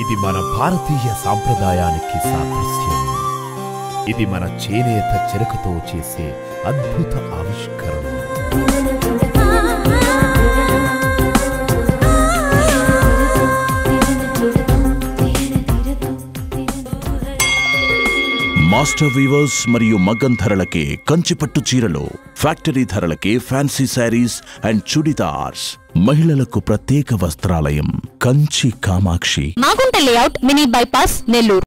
ఇది మన భారతీయ సాంప్రదాయానికి సాదృశ్యం ఇది మన చేనేత చెరకుతో చేసే అద్భుత ఆవిష్కరణ మాస్టర్ వీవర్స్ మరియు మగ్గం ధరలకే కంచిపట్టు చీరలు ఫ్యాక్టరీ ధరలకే ఫ్యాన్సీ శారీస్ అండ్ చుడిదార్స్ మహిళలకు ప్రత్యేక వస్త్రాలయం Kanchi Kamakshi Magunta layout mini bypass Nellore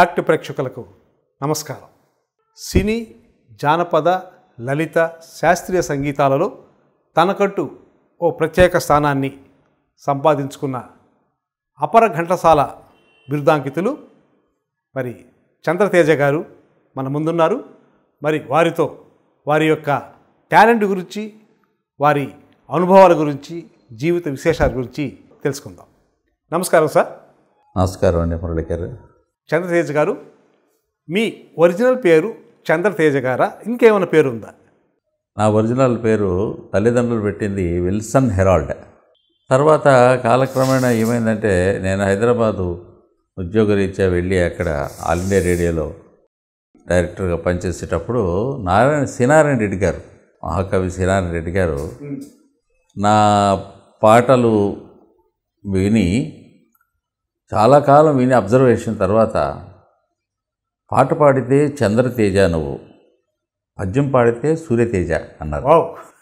act ప్రేక్షకులకు నమస్కారం సినీ జానపద లలిత శాస్త్రీయ సంగీతాలలో తనకంటూ ఓ ప్రత్యేక స్థానాన్ని సంపాదించుకున్న అపర ఘంటసాల బిరుదాంకితులు మరి చంద్రతేజ గారు మన ముందున్నారు మరి వారితో వారి యొక్క టాలెంట్ గురించి వారి అనుభవాల గురించి జీవిత విశేషాల గురించి తెలుసుకుందాం నమస్కారం సార్ నమస్కారం అండి మురళి గారు చంద్రతేజ గారు మీ ఒరిజినల్ పేరు చంద్రతేజ గారా ఇంకేమైనా పేరు ఉందా నా ఒరిజినల్ పేరు తల్లిదండ్రులు పెట్టింది విల్సన్ హెరాల్డ్ తర్వాత కాలక్రమేణా ఏమైందంటే నేను హైదరాబాదు ఉద్యోగరీత్యా వెళ్ళి అక్కడ ఆల్ ఇండియా రేడియోలో డైరెక్టర్గా పనిచేసేటప్పుడు నారాయణ సీనారాయణ రెడ్డి గారు మహాకవి సీనారాయణ రెడ్డి గారు నా పాటలు విని చాలా కాలం విని అబ్జర్వేషన్ తర్వాత పాట పాడితే చంద్రతేజ నువ్వు పద్యం పాడితే సూర్యతేజ అన్నారు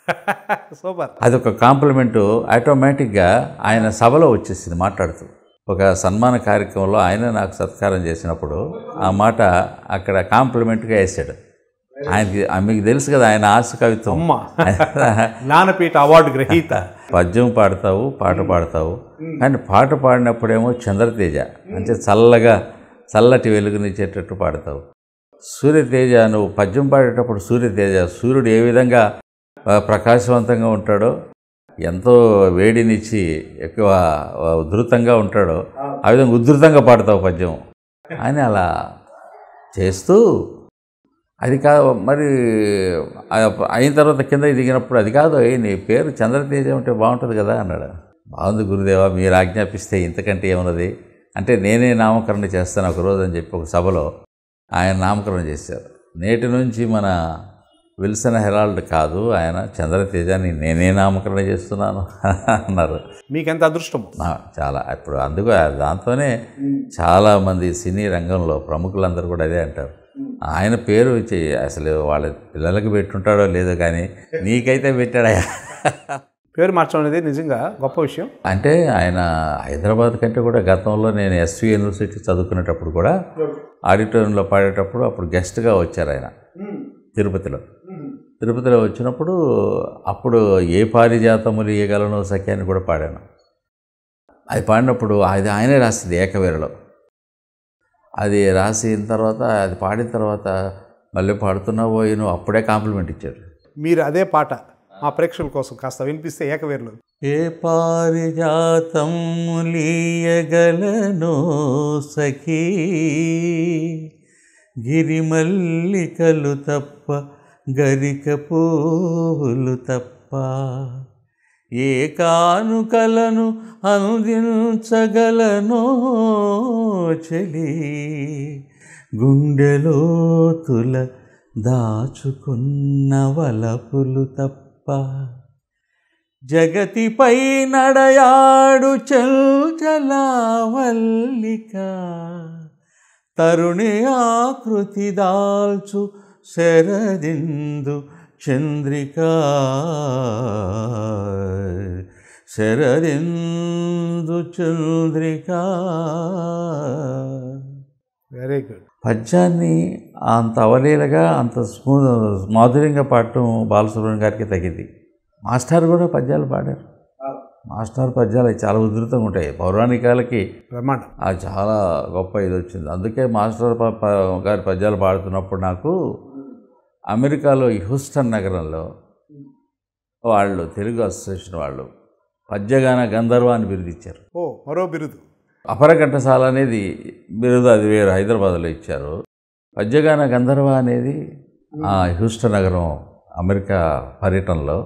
సూపర్ అదొక కాంప్లిమెంటు ఆటోమేటిక్గా ఆయన సభలో వచ్చేసింది మాట్లాడుతూ ఒక సన్మాన కార్యక్రమంలో ఆయన నాకు సత్కారం చేసినప్పుడు ఆ మాట అక్కడ కాంప్లిమెంట్గా వేసాడు ఆయనకి మీకు తెలుసు కదా ఆయన ఆశ కవిత్వం జ్ఞానపీఠ అవార్డు గ్రహీత పద్యం పాడతావు పాట పాడతావు కానీ పాట పాడినప్పుడేమో చంద్రతేజ అంటే చల్లగా చల్లటి వెలుగునిచ్చేటట్టు పాడతావు సూర్యతేజ నువ్వు పద్యం పాడేటప్పుడు సూర్యతేజ సూర్యుడు ఏ విధంగా ప్రకాశవంతంగా ఉంటాడో ఎంతో వేడినిచ్చి ఎక్కువ ఉధృతంగా ఉంటాడో ఆ విధంగా ఉధృతంగా పాడతావు పద్యం అని అలా చేస్తూ అది కాదు మరి అయిన తర్వాత కింద దిగినప్పుడు అది కాదు నీ పేరు చంద్రతేజం ఉంటే బాగుంటుంది కదా అన్నాడు బాగుంది గురుదేవా మీరు ఆజ్ఞాపిస్తే ఇంతకంటే ఏమున్నది అంటే నేనే నామకరణ చేస్తాను ఒకరోజు అని చెప్పి ఒక సభలో ఆయన నామకరణం చేశారు నేటి నుంచి మన విల్సన్ హెరాల్డ్ కాదు ఆయన చంద్రతేజాన్ని నేనే నామకరణ చేస్తున్నాను అన్నారు మీకు ఎంత అదృష్టం చాలా ఇప్పుడు అందుకు దాంతోనే చాలామంది సినీ రంగంలో ప్రముఖులందరూ కూడా అదే అంటారు ఆయన పేరు అసలు వాళ్ళ పిల్లలకు పెట్టుంటాడో లేదో కానీ నీకైతే పెట్టాడయా పేరు మార్చడం అనేది నిజంగా గొప్ప విషయం అంటే ఆయన హైదరాబాద్ కంటే కూడా గతంలో నేను ఎస్వి యూనివర్సిటీ చదువుకునేటప్పుడు కూడా ఆడిటోరియంలో పాడేటప్పుడు అప్పుడు గెస్ట్గా వచ్చారు ఆయన తిరుపతిలో తిరుపతిలో వచ్చినప్పుడు అప్పుడు ఏ పారిజాతములు ఈగలను సఖి అని కూడా పాడాను అది పాడినప్పుడు అది ఆయనే రాసింది ఏకవీరలో అది రాసిన తర్వాత అది పాడిన తర్వాత మళ్ళీ పోయి నువ్వు అప్పుడే కాంప్లిమెంట్ ఇచ్చారు మీరు అదే పాట మా ప్రేక్షకుల కోసం కాస్త వినిపిస్తే ఏకవీరలు ఏ పారిజాతములీయగలను సఖీ గిరిమల్లికలు తప్ప గరిక పోవులు తప్ప ఏ కానుకలను అనుదించగలనో చెలి గుండెలోతుల దాచుకున్న వలపులు తప్ప జగతిపై నడయాడు చల్చలావల్లిక తరుణి ఆకృతి దాల్చు శరదిందు చంద్రిక శరదిందు చంద్రిక వెరీ గుడ్ పద్యాన్ని అంత అవలీలగా అంత స్మూ మాధుర్యంగా పాడటం బాలసుబ్రహ్మణ్యం గారికి తగ్గింది మాస్టర్ కూడా పద్యాలు పాడారు మాస్టర్ పద్యాలు చాలా ఉధృతంగా ఉంటాయి పౌరాణికాలకి బ్రహ్మాండ అది చాలా గొప్ప ఇది వచ్చింది అందుకే మాస్టర్ గారి పద్యాలు పాడుతున్నప్పుడు నాకు అమెరికాలో హ్యూస్టన్ నగరంలో వాళ్ళు తెలుగు అసోసియేషన్ వాళ్ళు పద్యగాన గంధర్వ అని బిరుదిచ్చారు ఓ మరో బిరుదు అపరఘట్టశాల అనేది బిరుదు అది వేరు హైదరాబాద్లో ఇచ్చారు పద్యగాన గంధర్వ అనేది హ్యూస్టన్ నగరం అమెరికా పర్యటనలో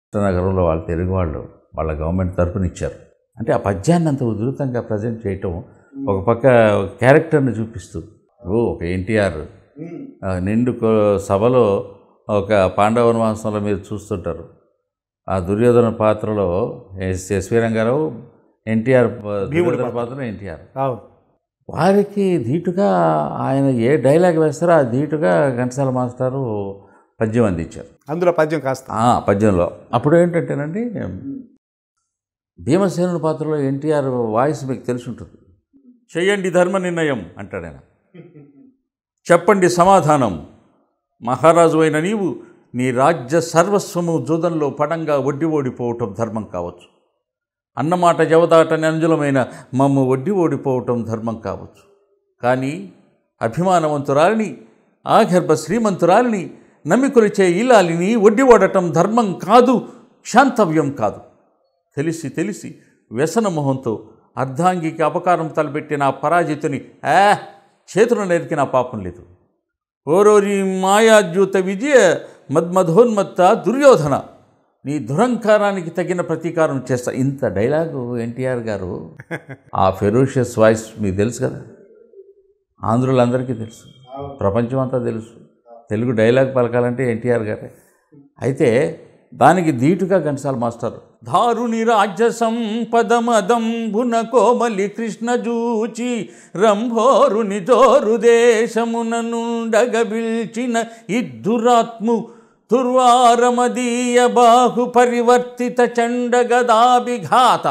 హ్యూస్టన్ నగరంలో వాళ్ళు తెలుగు వాళ్ళు వాళ్ళ గవర్నమెంట్ తరఫున ఇచ్చారు అంటే ఆ పద్యాన్ని అంత ఉధృతంగా ప్రజెంట్ చేయటం ఒక పక్క క్యారెక్టర్ని చూపిస్తూ ఓ ఒక ఎన్టీఆర్ నిండు సభలో ఒక పాండవ మాసంలో మీరు చూస్తుంటారు ఆ దుర్యోధన పాత్రలో ఎస్వి రంగారావు ఎన్టీఆర్ దుర్యోధన పాత్రలో ఎన్టీఆర్ వారికి ధీటుగా ఆయన ఏ డైలాగ్ వేస్తారో ఆ ధీటుగా ఘంటసాల మాస్టారు పద్యం అందించారు అందులో పద్యం కాస్త పద్యంలో అప్పుడు ఏంటంటేనండి భీమసేనుని పాత్రలో ఎన్టీఆర్ వాయిస్ మీకు తెలిసి ఉంటుంది చేయండి ధర్మ నిర్ణయం అంటాడు ఆయన చెప్పండి సమాధానం మహారాజు అయిన నీవు నీ రాజ్య సర్వస్వము జూదంలో పడంగా వడ్డి ఓడిపోవటం ధర్మం కావచ్చు అన్నమాట జవదాటని అంజులమైన మమ్మ వడ్డి ఓడిపోవటం ధర్మం కావచ్చు కానీ అభిమానవంతురాలిని ఆగర్భ శ్రీమంతురాలిని నమ్మికొలిచే ఇలాలిని వడ్డి ఓడటం ధర్మం కాదు క్షాంతవ్యం కాదు తెలిసి తెలిసి వ్యసనమోహంతో అర్ధాంగికి అపకారం తలపెట్టిన పరాజితుని ఏ క్షేత్రం నేర్కిన పాపం లేదు ఓరోరి మాయాద్యూత విజయ మద్మధోన్మత్త దుర్యోధన నీ దురంకారానికి తగిన ప్రతీకారం చేస్తా ఇంత డైలాగు ఎన్టీఆర్ గారు ఆ ఫెరోషియస్ వాయిస్ మీకు తెలుసు కదా ఆంధ్రులందరికీ తెలుసు ప్రపంచం అంతా తెలుసు తెలుగు డైలాగ్ పలకాలంటే ఎన్టీఆర్ గారే అయితే దానికి ధీటుగా ఘంటసాల మాస్టర్ దారుని రాజ్య సంపదమదంబున కోమలి కృష్ణ జూచి రంభోరుని జోరు దేశముననుండగబిల్చిన ఇద్దురాత్ము దుర్వారమదీయ బాహు పరివర్తిత చండగదాభిఘాత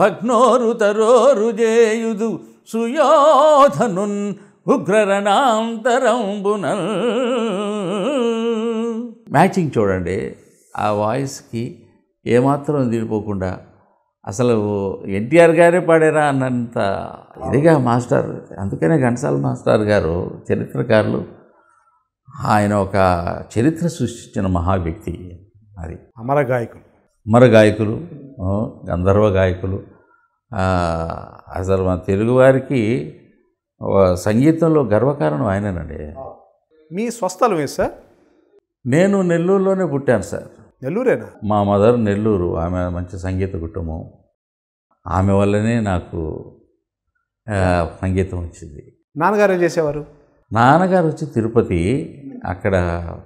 భగ్నోరు తరోరు జేయుదు సుయోధనున్ ఉగ్రరణాంతరంబున మ్యాచింగ్ చూడండి ఆ వాయిస్కి ఏమాత్రం దిగిపోకుండా అసలు ఎన్టీఆర్ గారే పాడారా అన్నంత ఇదిగా మాస్టర్ అందుకనే ఘంటసాల మాస్టర్ గారు చరిత్రకారులు ఆయన ఒక చరిత్ర సృష్టించిన మహా వ్యక్తి అది అమర గాయకులు అమర గాయకులు గంధర్వ గాయకులు అసలు మన తెలుగువారికి సంగీతంలో గర్వకారణం ఆయననండి మీ స్వస్థలమే సార్ నేను నెల్లూరులోనే పుట్టాను సార్ నెల్లూరేనా మా మదర్ నెల్లూరు ఆమె మంచి సంగీత కుటుంబం ఆమె వల్లనే నాకు సంగీతం వచ్చింది నాన్నగారు ఏం చేసేవారు నాన్నగారు వచ్చి తిరుపతి అక్కడ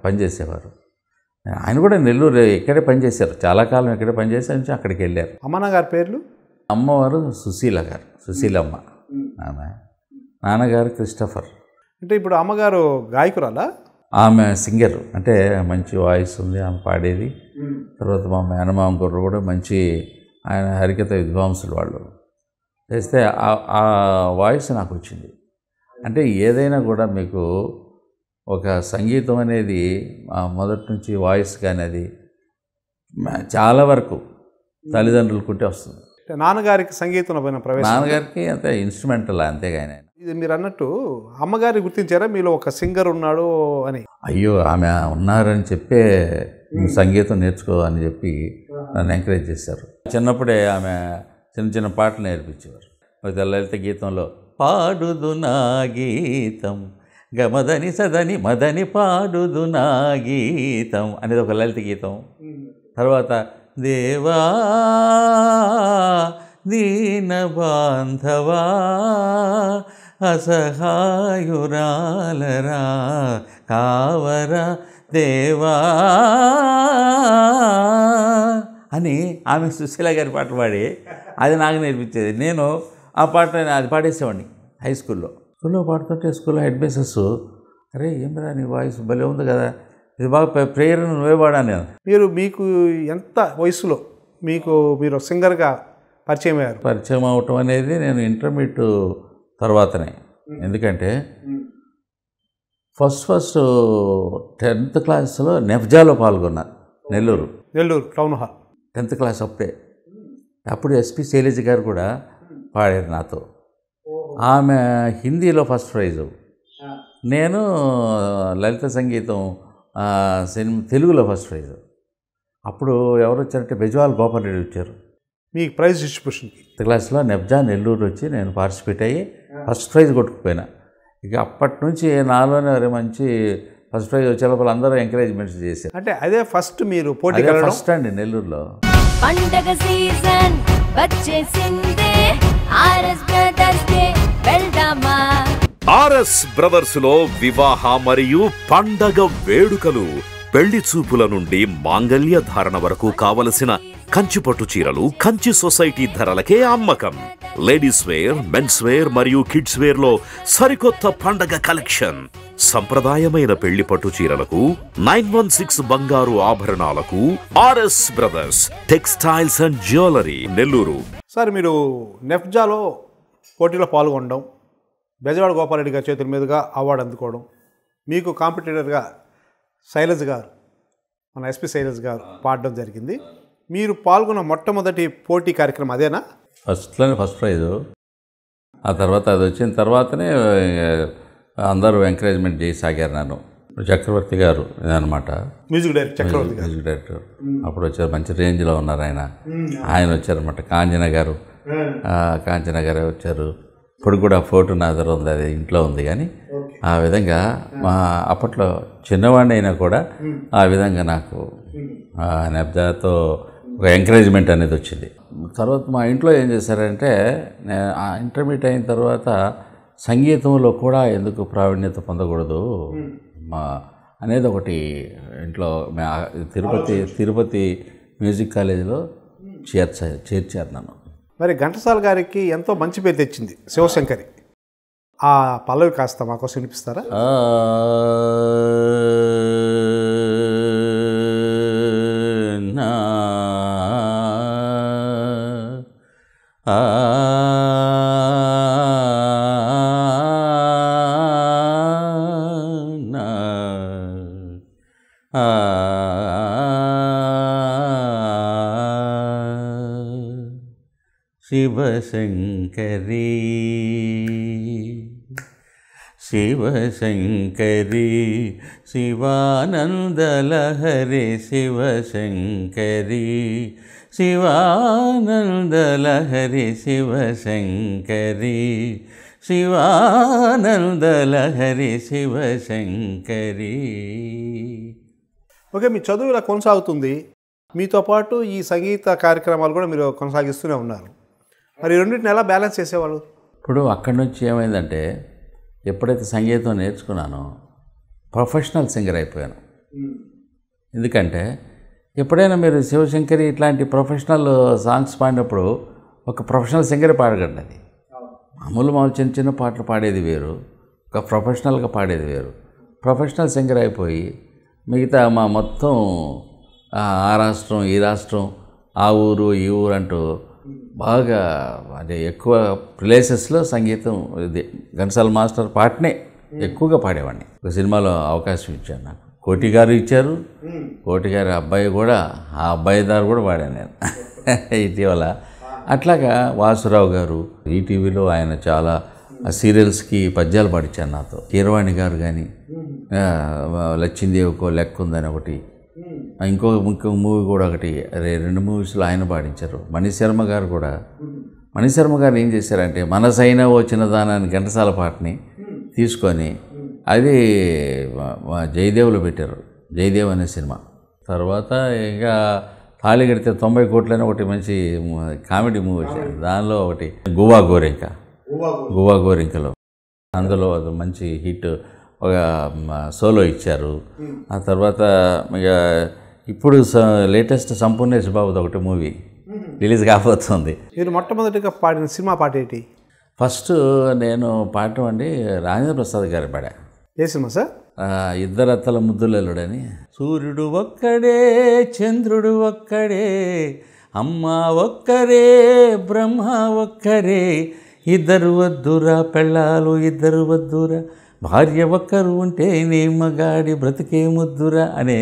పనిచేసేవారు ఆయన కూడా నెల్లూరు ఇక్కడే పనిచేశారు చాలా కాలం ఇక్కడే పనిచేసే నుంచి అక్కడికి వెళ్ళారు అమ్మన్నగారి పేర్లు అమ్మవారు సుశీల గారు సుశీలమ్మ ఆమె నాన్నగారు క్రిస్టఫర్ అంటే ఇప్పుడు అమ్మగారు గాయకురాలా ఆమె సింగర్ అంటే మంచి వాయిస్ ఉంది ఆమె పాడేది తర్వాత మా మేనమామ గుర్రు కూడా మంచి ఆయన హరికత విద్వాంసులు వాళ్ళు చేస్తే ఆ వాయిస్ నాకు వచ్చింది అంటే ఏదైనా కూడా మీకు ఒక సంగీతం అనేది మొదటి నుంచి వాయిస్ కానీ అది చాలా వరకు తల్లిదండ్రులకుంటే వస్తుంది నాన్నగారికి సంగీతంలో పోయిన ప్రవేశం నాన్నగారికి అంతే ఇన్స్ట్రుమెంటల్ అంతేగాని ఆయన ఇది మీరు అన్నట్టు అమ్మగారి గుర్తించారా మీలో ఒక సింగర్ ఉన్నాడు అని అయ్యో ఆమె ఉన్నారని చెప్పే సంగీతం నేర్చుకో అని చెప్పి నన్ను ఎంకరేజ్ చేశారు చిన్నప్పుడే ఆమె చిన్న చిన్న పాటలు నేర్పించేవారు తెల్లలిత గీతంలో పాడుదు నా గీతం గమదని సదని మదని పాడుదు నా గీతం అనేది ఒక లలిత గీతం తర్వాత దేవా దీన బాంధవా అసహాయురాలరా కావరా దేవా అని ఆమె సుశీల గారి పాట పాడి అది నాకు నేర్పించేది నేను ఆ పాట అది పాడేసేవాడిని హై స్కూల్లో స్కూల్లో పాడుతుంటే స్కూల్లో హెడ్ మిస్సెస్ అరే ఏమిరా నీ వాయిస్ భలే ఉంది కదా ఇది బాగా ప్రేరణ నువ్వే పాడాను నేను మీరు మీకు ఎంత వయసులో మీకు మీరు సింగర్గా పరిచయం అయ్యారు పరిచయం అవటం అనేది నేను ఇంటర్మీడియట్ తర్వాతనే ఎందుకంటే ఫస్ట్ ఫస్ట్ టెన్త్ క్లాస్లో నెఫ్జాలో పాల్గొన్నా Nellore Nellore town hall tenth class అప్పుడే అప్పుడు ఎస్పి శైలజ గారు కూడా పాడారు నాతో ఆమె హిందీలో ఫస్ట్ ప్రైజు నేను లలిత సంగీతం సినిమా తెలుగులో ఫస్ట్ ప్రైజ్ అప్పుడు ఎవరు వచ్చారంటే బెజవాల్ గోపాల్ రెడ్డి వచ్చారు మీకు ప్రైజ్ డిస్ట్రిబ్యూషన్ క్లాస్లో నెబ్జా నెల్లూరు వచ్చి నేను పార్టిసిపేట్ అయ్యి ఫస్ట్ ప్రైజ్ కొట్టుకుపోయినా ఇక అప్పటి నుంచి నాలోనే మంచి ఫస్ట్ ప్రైజ్ వచ్చే లోపల అందరూ ఎంకరేజ్మెంట్స్ చేశారు అంటే అదే ఫస్ట్ మీరు పోటీ ఫస్ట్ అండి నెల్లూరులో పండగ సీజన్ ఆర్ఎస్ బ్రదర్స్ లో వివాహ మరియు పండగ వేడుకలు పెళ్లి చూపుల నుండి మాంగళ్య ధారణ వరకు కావలసిన కంచిపట్టు చీరలు కంచి సొసైటీ ధరలకే అమ్మకం లేడీస్ వేర్ మెన్స్ వేర్ మరియు కిడ్స్ వేర్ లో సరికొత్త పండగ కలెక్షన్ సంప్రదాయమైన పెళ్లి పట్టు చీరలకు నైన్ వన్ సిక్స్ బంగారు ఆభరణాలకు RS brothers textiles and jewellery Nellore sir మీరు నెఫ్జాలో పోటీలో పాల్గొనడం బెజవాడ గోపాలరెడ్డి గారి చేతుల మీదుగా అవార్డు అందుకోవడం మీకు కాంపిటేటర్గా శైలజ్ గారు మన ఎస్పీ శైలజ్ గారు పాడడం జరిగింది మీరు పాల్గొన్న మొట్టమొదటి పోటీ కార్యక్రమం అదేనా ఫస్ట్లోనే ఫస్ట్ ప్రైజు ఆ తర్వాత అది వచ్చిన తర్వాతనే అందరూ ఎంకరేజ్మెంట్ చేయసాగారు నన్ను చక్రవర్తి గారు అనమాట music director Chakravarthi music director అప్పుడు వచ్చారు మంచి రేంజ్లో ఉన్నారు ఆయన ఆయన వచ్చారనమాట కాంచన గారు hmm. కాంచన గారే వచ్చారు ఇప్పుడు కూడా ఫోటో నా దగ్గర ఉంది అది ఇంట్లో ఉంది కానీ ఆ విధంగా మా అప్పట్లో చిన్నవాడినైనా కూడా hmm. ఆ విధంగా నాకు hmm. నెబ్దాతో ఒక ఎంకరేజ్మెంట్ అనేది వచ్చింది తర్వాత మా ఇంట్లో ఏం చేశారంటే నేను ఇంటర్మీడియట్ అయిన తర్వాత సంగీతంలో కూడా ఎందుకు ప్రావీణ్యత పొందకూడదు hmm. మా అనేది ఒకటి ఇంట్లో తిరుపతి తిరుపతి మ్యూజిక్ కాలేజీలో చేర్చ చేర్చారు నన్ను మరి ఘంటసాల గారికి ఎంతో మంచి పేరు తెచ్చింది శివశంకరి ఆ పల్లవి కాస్త మాకోసం వినిపిస్తారా ആ ശിവശങ്കരി ശിവശങ്കരി ശിവാനന്ദലഹരി ശിവശങ്കരി ശിവാ శివానందలహరి శివశంకరి శివానందలహరి శివశంకరి ఓకే మీ చదువు ఇలా కొనసాగుతుంది మీతో పాటు ఈ సంగీత కార్యక్రమాలు కూడా మీరు కొనసాగిస్తూనే ఉన్నారు మరి రెండింటిని ఎలా బ్యాలెన్స్ చేసేవాళ్ళు ఇప్పుడు అక్కడి నుంచి ఏమైందంటే ఎప్పుడైతే సంగీతం నేర్చుకున్నానో ప్రొఫెషనల్ సింగర్ అయిపోయాను ఎందుకంటే ఎప్పుడైనా మీరు శివశంకరి ఇట్లాంటి ప్రొఫెషనల్ సాంగ్స్ పాడినప్పుడు ఒక ప్రొఫెషనల్ సింగర్ పాడగండి అది మామూలు మామూలు చిన్న చిన్న పాటలు పాడేది వేరు ఒక ప్రొఫెషనల్గా పాడేది వేరు ప్రొఫెషనల్ సింగర్ అయిపోయి మిగతా మా మొత్తం ఆ రాష్ట్రం ఈ రాష్ట్రం ఆ ఊరు ఈ ఊరు అంటూ బాగా అంటే ఎక్కువ ప్లేసెస్లో సంగీతం ఇది ఘంటసాల మాస్టర్ పాటనే ఎక్కువగా పాడేవాడిని ఒక సినిమాలో అవకాశం ఇచ్చాను నాకు కోటి గారు ఇచ్చారు కోటి గారి అబ్బాయి కూడా ఆ అబ్బాయి దారు కూడా వాడాను నేను ఇటీవల అట్లాగా వాసురావు గారు ఈటీవీలో ఆయన చాలా సీరియల్స్కి పద్యాలు పాడించారు నాతో కీరవాణి గారు కానీ లచ్చిందేవి ఒక లెక్క ఉందని ఒకటి ఇంకో ఇంకొక మూవీ కూడా ఒకటి రెండు మూవీస్లో ఆయన పాడించారు మణిశర్మ గారు కూడా మణిశర్మ గారు ఏం చేశారంటే మనసైన ఓ చిన్నదానాన్ని ఘంటసాల పాటని తీసుకొని అది జయదేవ్లో పెట్టారు జయదేవ్ అనే సినిమా తర్వాత ఇంకా తాళి కడితే తొంభై కోట్లైన ఒకటి మంచి కామెడీ మూవీ వచ్చింది దానిలో ఒకటి గువా గోరింక గువా గోరింకలో అందులో అది మంచి హిట్ ఒక సోలో ఇచ్చారు ఆ తర్వాత ఇక ఇప్పుడు లేటెస్ట్ సంపూర్ణేష్ బాబుది ఒకటి మూవీ రిలీజ్ కాబోతుంది మీరు మొట్టమొదటిగా పాడిన సినిమా పాట ఏంటి ఫస్ట్ నేను పాడటం అండి రాజేంద్ర ప్రసాద్ గారి పాడా ఏ సార్ ఇద్దరు అత్తల ముద్దులెల్లుడని సూర్యుడు ఒక్కడే చంద్రుడు ఒక్కడే అమ్మ ఒక్కరే బ్రహ్మ ఒక్కరే ఇద్దరు వద్దురా పెళ్ళాలు ఇద్దరు వద్దురా భార్య ఒక్కరు ఉంటే నీ మగాడి బ్రతికే ముద్దురా అనే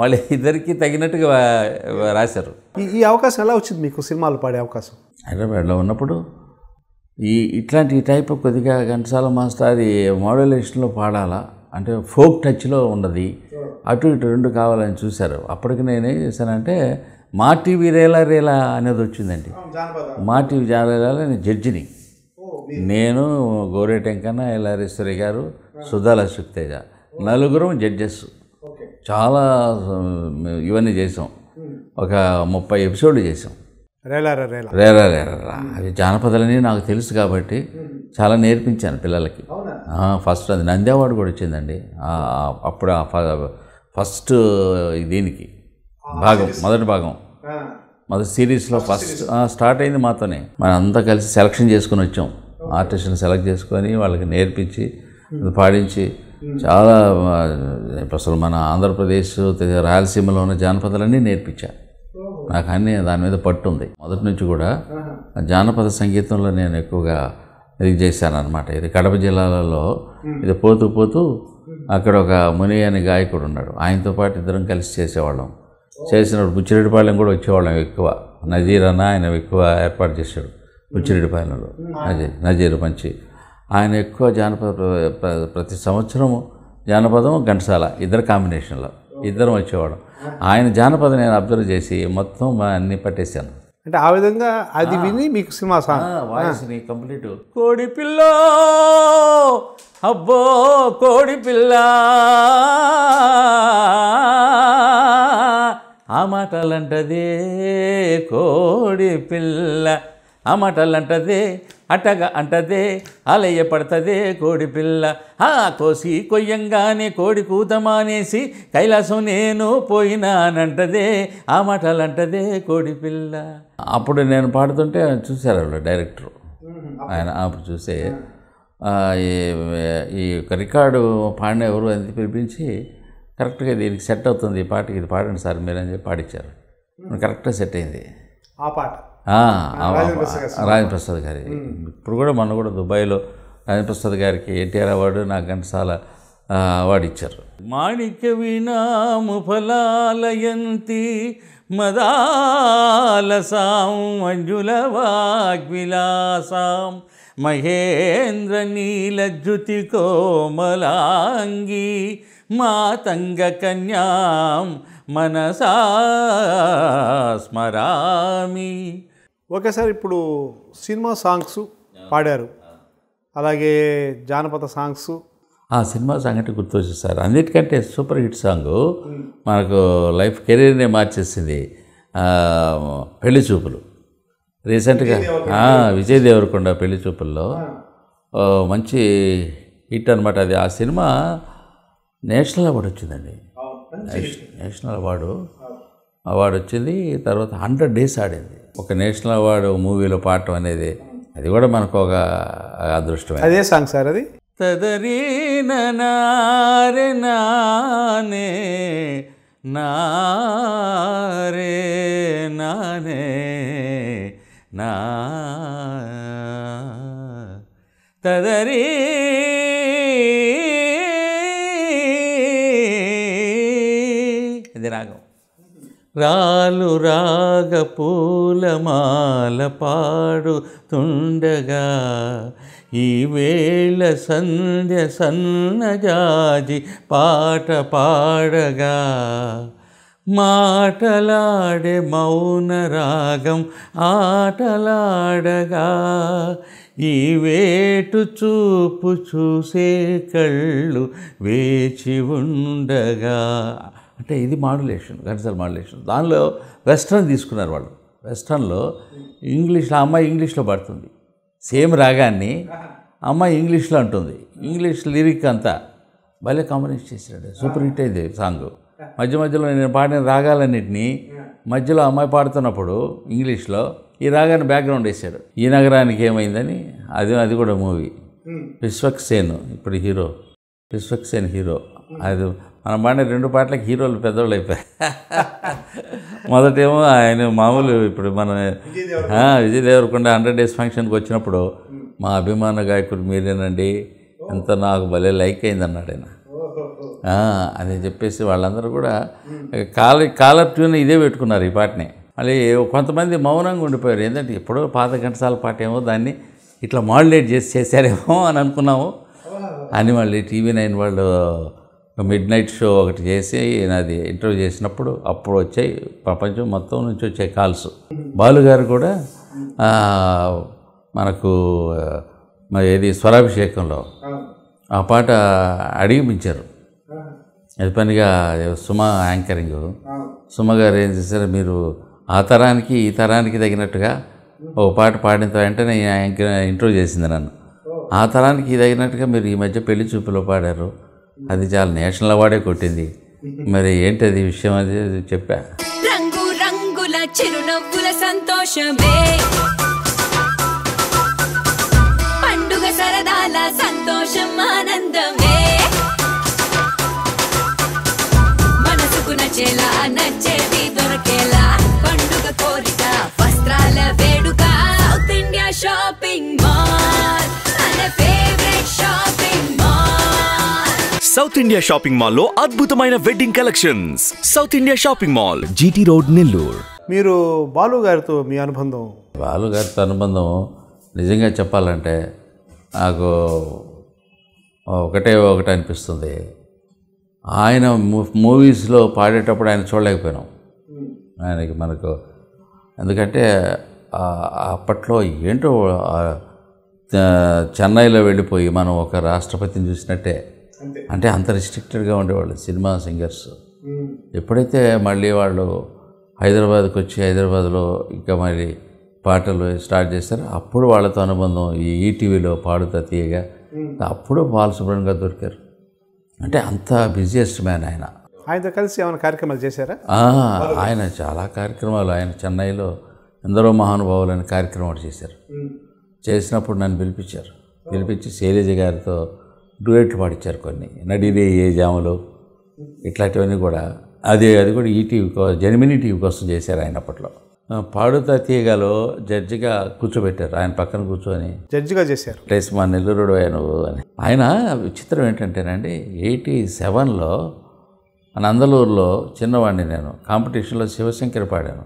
వాళ్ళ ఇద్దరికి తగినట్టుగా రాశారు ఈ అవకాశం ఎలా వచ్చింది మీకు సినిమాలు పాడే అవకాశం హైదరాబాద్లో ఉన్నప్పుడు ఈ ఇట్లాంటి టైప్ కొద్దిగా ఘంటసాల మాస్టర్ అది మోడలేషన్లో పాడాలా అంటే ఫోక్ టచ్లో ఉన్నది అటు ఇటు రెండు కావాలని చూశారు అప్పటికి నేనేం చేశానంటే మా టీవీ రేలా రేలా అనేది వచ్చిందండి మా టీవీ జానరేలా నేను జడ్జిని నేను గోరేటెంకన్న ఎల్లారేశ్వరి గారు సుధాల శుక్తేజ నలుగురం జడ్జెస్ చాలా ఇవన్నీ చేసాం ఒక ముప్పై ఎపిసోడ్లు చేసాం రేరా రేరా అవి జానపదాలని నాకు తెలుసు కాబట్టి చాలా నేర్పించాను పిల్లలకి ఫస్ట్ అది అవార్డు కూడా వచ్చిందండి అప్పుడు ఫస్ట్ దీనికి భాగం మొదటి భాగం మొదటి సిరీస్లో ఫస్ట్ స్టార్ట్ అయింది మాతోనే మనం అంతా కలిసి సెలక్షన్ చేసుకుని వచ్చాం ఆర్టిస్టుని సెలెక్ట్ చేసుకొని వాళ్ళకి నేర్పించి పాడించి చాలా అసలు మన ఆంధ్రప్రదేశ్ రాయలసీమలో ఉన్న జానపదాలన్నీ నేర్పించారు నాకు అన్ని దాని మీద పట్టు ఉంది మొదటి నుంచి కూడా జానపద సంగీతంలో నేను ఎక్కువగా ఇది చేశానమాట ఇది కడప జిల్లాలలో ఇది పోతూ పోతూ అక్కడ ఒక ముని అనే గాయకుడు ఉన్నాడు ఆయనతో పాటు ఇద్దరం కలిసి చేసేవాళ్ళం చేసినప్పుడు బుచ్చిరెడ్డిపాలెం కూడా వచ్చేవాళ్ళం ఎక్కువ నజీర్ అన్న ఆయన ఎక్కువ ఏర్పాటు చేశాడు బుచ్చిరెడ్డిపాలెంలో నజీర్ నజీర్ మంచి ఆయన ఎక్కువ జానపద ప్రతి సంవత్సరము జానపదం ఘంటసాల ఇద్దరు కాంబినేషన్లో ఇద్దరం వచ్చేవాడు ఆయన జానపద నేను అబ్జర్వ్ చేసి మొత్తం అన్ని పట్టేశాను అంటే ఆ విధంగా అది విని మీకు సినిమా సాంగ్ వాయిస్ని కంప్లీట్ కోడి పిల్ల అబ్బో కోడి పిల్ల ఆ మాటలంటదే కోడి పిల్ల ఆ మాటలు అంటదే అట్టగా అంటదే అలయ్య పడతదే కోడి పిల్ల ఆ కోసి కొయ్యంగానే కోడి కూతమానేసి కైలాసం నేను పోయినానంటదే ఆ మాటలు అంటదే కోడి పిల్ల అప్పుడు నేను పాడుతుంటే చూశారు వాళ్ళు డైరెక్టరు ఆయన అప్పుడు చూసే ఈ యొక్క రికార్డు పాడిన ఎవరు అని పిలిపించి కరెక్ట్గా దీనికి సెట్ అవుతుంది ఈ పాటకి ఇది పాడండి సార్ మీరని చెప్పి పాడించారు కరెక్ట్గా సెట్ అయింది ఆ పాట రాజప్రసాద్ గారి ఇప్పుడు కూడా మొన్న కూడా దుబాయ్లో రాజప్రసాద్ గారికి ఎన్టీఆర్ అవార్డు నా ఘంటసాల అవార్డు ఇచ్చారు మాణిక వినాము ఫలాలయంతి మదాలసాం మంజుల వాగ్విలాసాం మహేంద్ర నీలజ్యుతి కోమలాంగి మాతంగ కన్యాం మనసా స్మరామి ఓకే సార్ ఇప్పుడు సినిమా సాంగ్స్ పాడారు అలాగే జానపద సాంగ్స్ ఆ సినిమా సాంగ్ అంటే గుర్తొచ్చింది సార్ అన్నిటికంటే సూపర్ హిట్ సాంగ్ మనకు లైఫ్ కెరీర్నే మార్చేసింది పెళ్లి చూపులు రీసెంట్గా విజయ్ దేవరకొండ పెళ్లి చూపుల్లో మంచి హిట్ అనమాట అది ఆ సినిమా నేషనల్ అవార్డు వచ్చిందండి నేషనల్ అవార్డు అవార్డు వచ్చింది తర్వాత హండ్రెడ్ డేస్ ఆడింది ఒక నేషనల్ అవార్డు మూవీలో పాడటం అనేది అది కూడా మనకు ఒక అదృష్టం అదే సాంగ్ సార్ అది తదరీ నానే నారే నానే నా తదరీ రాలు రాగ పూలమాల ఈ వేళ సంధ్య సన్నజాజి పాట పాడగా మాటలాడే మౌన రాగం ఆటలాడగా ఈ వేటు చూపు చూసే కళ్ళు వేచి ఉండగా అంటే ఇది మాడ్యులేషన్ ఘంటసాల మాడ్యులేషన్ దానిలో వెస్ట్రన్ తీసుకున్నారు వాళ్ళు వెస్ట్రన్లో ఇంగ్లీష్లో అమ్మాయి ఇంగ్లీష్లో పడుతుంది సేమ్ రాగాన్ని అమ్మాయి ఇంగ్లీష్లో అంటుంది ఇంగ్లీష్ లిరిక్ అంతా భలే కాంబినేస్ చేశాడు సూపర్ హిట్ అయింది సాంగ్ మధ్య మధ్యలో నేను పాడిన రాగాలన్నింటినీ మధ్యలో అమ్మాయి పాడుతున్నప్పుడు ఇంగ్లీష్లో ఈ రాగాన్ని బ్యాక్గ్రౌండ్ వేశాడు ఈ నగరానికి ఏమైందని అది అది కూడా మూవీ విశ్వక్సేన్ ఇప్పుడు హీరో విశ్వక్సేన్ హీరో అది మనం రెండు పాటలకు హీరోలు పెద్దవాళ్ళు అయిపోయారు మొదటేమో ఆయన మామూలు ఇప్పుడు మన విజయ్ దేవరకొండ హండ్రెడ్ డేస్ ఫంక్షన్కి వచ్చినప్పుడు మా అభిమాన గాయకుడు మీరేనండి ఎంత నాకు భలే లైక్ అయింది అన్నాడు ఆయన అని చెప్పేసి వాళ్ళందరూ కూడా కాల కాలర్ ట్యూన్ ఇదే పెట్టుకున్నారు ఈ పాటని మళ్ళీ కొంతమంది మౌనంగా ఉండిపోయారు ఏంటంటే ఎప్పుడో పాత గంటసాల పాట ఏమో దాన్ని ఇట్లా మాడ్యులేట్ చేసి చేశారేమో అని అనుకున్నాము అని మళ్ళీ టీవీ నైన్ వాళ్ళు మిడ్ నైట్ షో ఒకటి చేసి నాది ఇంటర్వ్యూ చేసినప్పుడు అప్పుడు వచ్చాయి ప్రపంచం మొత్తం నుంచి వచ్చే కాల్స్ బాలుగారు కూడా మనకు ఏది స్వరాభిషేకంలో ఆ పాట అడిగిపించారు అది పనిగా సుమ యాంకరింగ్ సుమ గారు ఏం చేశారు మీరు ఆ తరానికి ఈ తరానికి తగినట్టుగా ఓ పాట పాడిన వెంటనే యాంకర్ ఇంటర్వ్యూ చేసింది నన్ను ఆ తరానికి తగినట్టుగా మీరు ఈ మధ్య పెళ్లి చూపులో పాడారు అది చాలా నేషనల్ అవార్డే కొట్టింది మరి అది విషయం అది చెప్పా రంగు రంగుల చిరునవ్వుల సంతోషమే పండుగ సరదాల సంతోషం ఆనందమే మనసుకు నచ్చేలా నచ్చేది దొరకేలా పండుగ కోరిక వస్త్రాల వేడుక సౌత్ ఇండియా షాపింగ్ మాల్ అనే favourite shop south India shopping మాల్లో అద్భుతమైన wedding collections south India shopping mall GT road Nellore మీరు బాలు గారితో మీ అనుబంధం బాలు గారితో అనుబంధం నిజంగా చెప్పాలంటే నాకు ఒకటే ఒకటి అనిపిస్తుంది ఆయన మూవీస్లో పాడేటప్పుడు ఆయన చూడలేకపోయినాం ఆయనకి మనకు ఎందుకంటే అప్పట్లో ఏంటో చెన్నైలో వెళ్ళిపోయి మనం ఒక రాష్ట్రపతిని చూసినట్టే అంటే అంత రిస్ట్రిక్టెడ్గా ఉండేవాళ్ళు సినిమా సింగర్స్ ఎప్పుడైతే మళ్ళీ వాళ్ళు హైదరాబాద్కి వచ్చి హైదరాబాద్లో ఇంకా మరి పాటలు స్టార్ట్ చేశారు అప్పుడు వాళ్ళతో అనుబంధం ఈ ఈటీవీలో పాడుతా తీయగా అప్పుడు బాలసుబ్రహ్మణ్యం గారు దొరికారు అంటే అంత బిజియెస్ట్ మ్యాన్ ఆయన ఆయనతో కలిసి ఏమైనా కార్యక్రమాలు చేశారా ఆయన చాలా కార్యక్రమాలు ఆయన చెన్నైలో ఎందరో మహానుభావులు అనే కార్యక్రమాలు చేశారు చేసినప్పుడు నన్ను పిలిపించారు పిలిపించి శైలజ గారితో డ్యూయెట్లు పాడించారు కొన్ని నడిరే ఏ జాములు ఇట్లాంటివన్నీ కూడా అదే అది కూడా ఈటీవీ జెనిమిని టీవీ కోసం చేశారు ఆయన అప్పట్లో పాడుతా తీగలో జడ్జిగా కూర్చోబెట్టారు ఆయన పక్కన కూర్చొని జడ్జిగా చేశారు ప్లేస్ మా నెల్లూరుడు ఆయన అని ఆయన విచిత్రం ఏంటంటేనండి ఎయిటీ సెవెన్లో నందలూరులో చిన్నవాడిని నేను కాంపిటీషన్లో శివశంకర్ పాడాను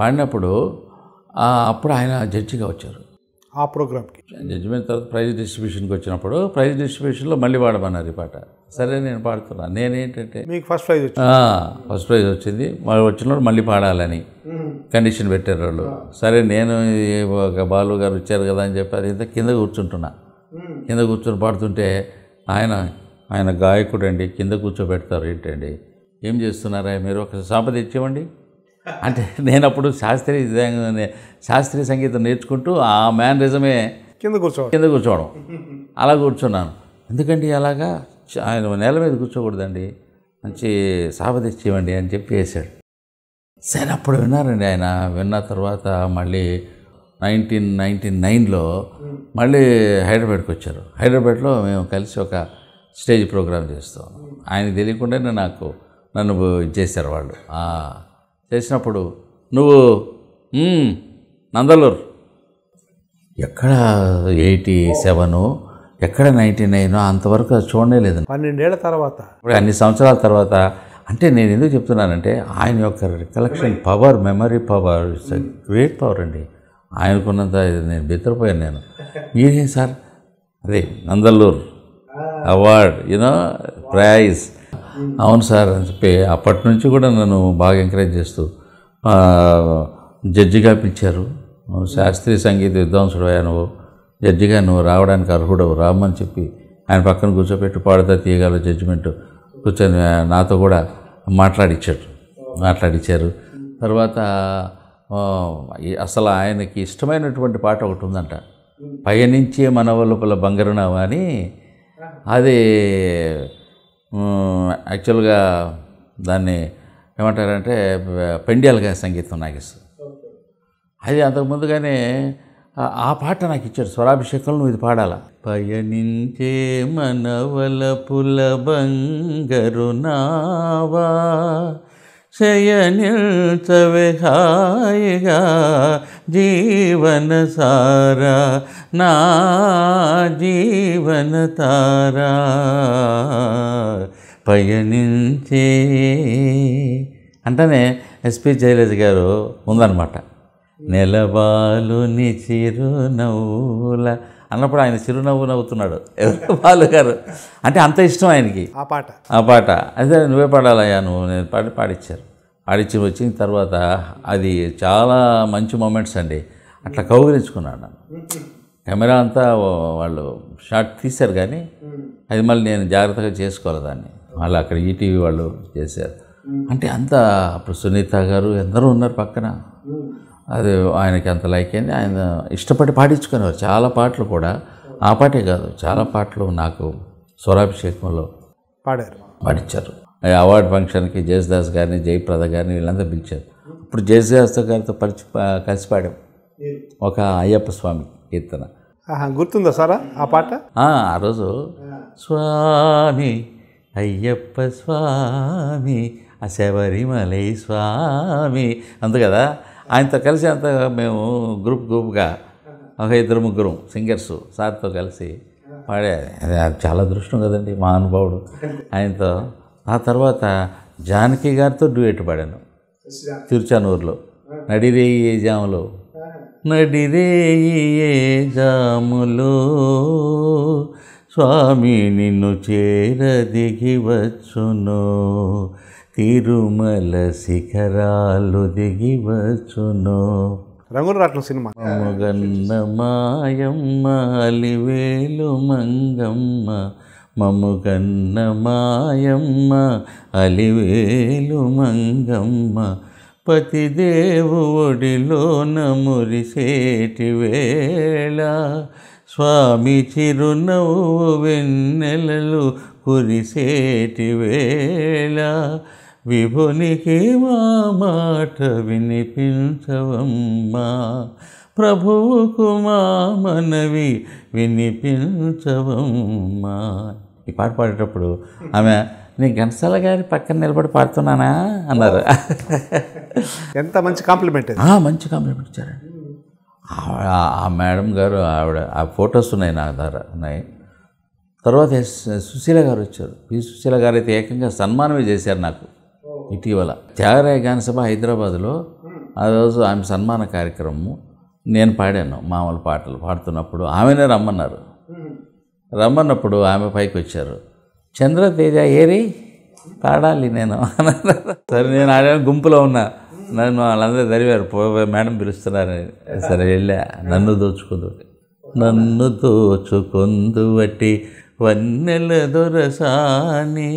పాడినప్పుడు అప్పుడు ఆయన జడ్జిగా వచ్చారు ఆ ప్రోగ్రామ్కి జడ్జిమెంట్ తర్వాత ప్రైజ్ డిస్ట్రిబ్యూషన్కి వచ్చినప్పుడు ప్రైజ్ డిస్ట్రిబ్యూషన్లో మళ్ళీ పాడమన్నారు ఈ పాట సరే నేను పాడుతున్నాను నేనేంటంటే మీకు ఫస్ట్ ప్రైజ్ ఫస్ట్ ప్రైజ్ వచ్చింది మళ్ళీ వచ్చినప్పుడు మళ్ళీ పాడాలని కండిషన్ పెట్టారు వాళ్ళు సరే నేను ఒక బాలు గారు ఇచ్చారు కదా అని చెప్పారు ఇంత కింద కూర్చుంటున్నా కింద కూర్చొని పాడుతుంటే ఆయన ఆయన అండి కింద కూర్చోబెడతారు ఏంటండి ఏం చేస్తున్నారా మీరు ఒకసారి సాంపద ఇచ్చేవండి అంటే నేను అప్పుడు శాస్త్రీయ శాస్త్రీయ సంగీతం నేర్చుకుంటూ ఆ మ్యాన్ రిజమే కింద కూర్చోవడం కింద కూర్చోవడం అలా కూర్చున్నాను ఎందుకండి అలాగా ఆయన నేల మీద కూర్చోకూడదండి మంచి సాపదిచ్చేవండి అని చెప్పి వేశాడు సరే అప్పుడు విన్నారండి ఆయన విన్న తర్వాత మళ్ళీ నైన్టీన్ నైన్టీ నైన్లో మళ్ళీ హైదరాబాద్కి వచ్చారు హైదరాబాద్లో మేము కలిసి ఒక స్టేజ్ ప్రోగ్రామ్ చేస్తాం ఆయన తెలియకుండానే నాకు నన్ను చేశారు వాళ్ళు చేసినప్పుడు నువ్వు నందలూరు ఎక్కడ ఎయిటీ సెవెను ఎక్కడ నైంటీ నైన్ అంతవరకు చూడనే లేదు పన్నెండేళ్ల తర్వాత ఇప్పుడు అన్ని సంవత్సరాల తర్వాత అంటే నేను ఎందుకు చెప్తున్నానంటే ఆయన యొక్క recollection power memory power it's great power అండి ఆయనకున్నంత నేను బెదిరిపోయాను నేను మీరేం సార్ అదే నందల్లూర్ అవార్డ్ యూనో ప్రైజ్ అవును సార్ అని చెప్పి అప్పటి నుంచి కూడా నన్ను బాగా ఎంకరేజ్ చేస్తూ జడ్జిగా పిలిచారు శాస్త్రీయ సంగీత విద్వాంసుడు నువ్వు జడ్జిగా నువ్వు రావడానికి అర్హుడవు రామని చెప్పి ఆయన పక్కన కూర్చోపెట్టి పాడుతా తీయగల జడ్జిమెంట్ కూర్చొని నాతో కూడా మాట్లాడిచ్చాడు మాట్లాడిచ్చారు తర్వాత అసలు ఆయనకి ఇష్టమైనటువంటి పాట ఒకటి ఉందంట పయనించే మనవలోపల బంగారునామా అని అది యాక్చువల్గా దాన్ని ఏమంటారంటే పెండియాలగా సంగీతం నాగేశ్ అది అంతకుముందుగానే ఆ పాట నాకు ఇచ్చారు స్వరాభిషేకంలో నువ్వు ఇది పాడాల పయనించే మనవల పుల బంగరు నావా శయ నిల్చవే జీవన సారా నా జీవన తారా పయనించే అంటేనే ఎస్పి జయలలిత గారు ఉందన్నమాట నెలవాలు నిచిరు నవ్వుల అన్నప్పుడు ఆయన చిరునవ్వు నవ్వుతున్నాడు బాలు గారు అంటే అంత ఇష్టం ఆయనకి ఆ పాట ఆ పాట అదే నువ్వే పాడాలయ్యా నువ్వు నేను పాడి పాడిచ్చారు పాడిచ్చి వచ్చిన తర్వాత అది చాలా మంచి మూమెంట్స్ అండి అట్లా కౌగిలించుకున్నాడు నన్ను కెమెరా అంతా వాళ్ళు షాట్ తీశారు కానీ అది మళ్ళీ నేను జాగ్రత్తగా చేసుకోవాలి దాన్ని మళ్ళీ అక్కడ ఈటీవీ వాళ్ళు చేశారు అంటే అంత అప్పుడు సునీత గారు ఎందరూ ఉన్నారు పక్కన అది ఆయనకి అంత లైక్ అయింది ఆయన ఇష్టపడి పాడించుకునేవారు చాలా పాటలు కూడా ఆ పాటే కాదు చాలా పాటలు నాకు స్వరాభిషేకంలో పాడారు పాడించారు అవార్డ్ ఫంక్షన్కి జయసుదాస్ గారిని జయప్రద గారిని వీళ్ళంతా పిలిచారు ఇప్పుడు దాస్ గారితో పరిచి కలిసి పాడాం ఒక అయ్యప్ప స్వామి కీర్తన గుర్తుందా సారా ఆ పాట ఆ రోజు స్వామి అయ్యప్ప స్వామి ఆ శబరిమలై స్వామి అందు కదా ఆయనతో కలిసి అంత మేము గ్రూప్ గ్రూప్గా ఒక ఇద్దరు ముగ్గురు సింగర్స్ సార్తో కలిసి పాడే అది చాలా అదృష్టం కదండి మా అనుభవుడు ఆయనతో ఆ తర్వాత జానకి గారితో డ్యూయెట్ పాడాను తిరుచానూరులో నడిరేయే జాములు నడిరేయే జాములు స్వామి నిన్ను చేరదిగి వచ్చును తిరుమల శిఖరాలు దిగివచ్చును రంగుల రాట్నం సినిమా మగన్న మాయమ్మ అలివేలు మంగమ్మ మముగన్న మాయమ్మ అలివేలు మంగమ్మ పతిదేవు ఒడిలోన మురిసేటి వేళ స్వామి చిరునవ్వు వెన్నెలలు కురిసేటి వేళ విభునికి మా మాట వినిపించవమ్మా ప్రభువుకు మా మనవి వినిపించవమ్మా ఈ పాట పాడేటప్పుడు ఆమె నేను ఘంటసాల గారి పక్కన నిలబడి పాడుతున్నానా అన్నారు ఎంత మంచి కాంప్లిమెంట్ మంచి కాంప్లిమెంట్ ఇచ్చారండి ఆ మేడం గారు ఆవిడ ఆ ఫొటోస్ ఉన్నాయి నా దగ్గర ఉన్నాయి తర్వాత సుశీల గారు వచ్చారు పి సుశీల గారు అయితే ఏకంగా సన్మానమే చేశారు నాకు ఇటీవల త్యాగరాయ గానసభ హైదరాబాద్లో ఆ రోజు ఆమె సన్మాన కార్యక్రమము నేను పాడాను మామూలు పాటలు పాడుతున్నప్పుడు ఆమెనే రమ్మన్నారు రమ్మన్నప్పుడు ఆమె పైకి వచ్చారు చంద్రతేజ ఏరి పాడాలి నేను సరే నేను ఆడే గుంపులో ఉన్నా నన్ను వాళ్ళందరూ చదివారు మేడం పిలుస్తున్నారని సరే వెళ్ళా నన్ను దోచుకుందు నన్ను దోచుకుందువటి వన్నెల దొరసాని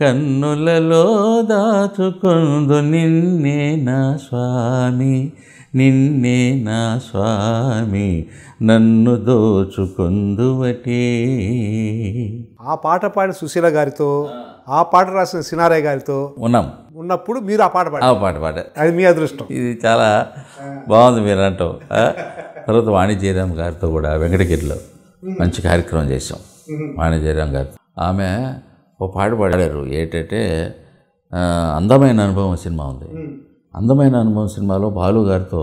కన్నులలో దాచుకొందు నిన్నే నా స్వామి నిన్నే నా స్వామి నన్ను దోచుకొందువటే ఆ పాట పాడిన సుశీల గారితో ఆ పాట రాసిన సినారయ్య గారితో ఉన్నాం ఉన్నప్పుడు మీరు ఆ పాట పాడ ఆ పాట పాట అది మీ అదృష్టం ఇది చాలా బాగుంది మీరు అంటాం తర్వాత వాణిజ్యరామ్ గారితో కూడా వెంకటగిరిలో మంచి కార్యక్రమం చేసాం వాణిజ్యరామ్ గారితో గారు ఆమె ఓ పాట పాడారు ఏంటంటే అందమైన అనుభవం సినిమా ఉంది అందమైన అనుభవం సినిమాలో బాలు గారితో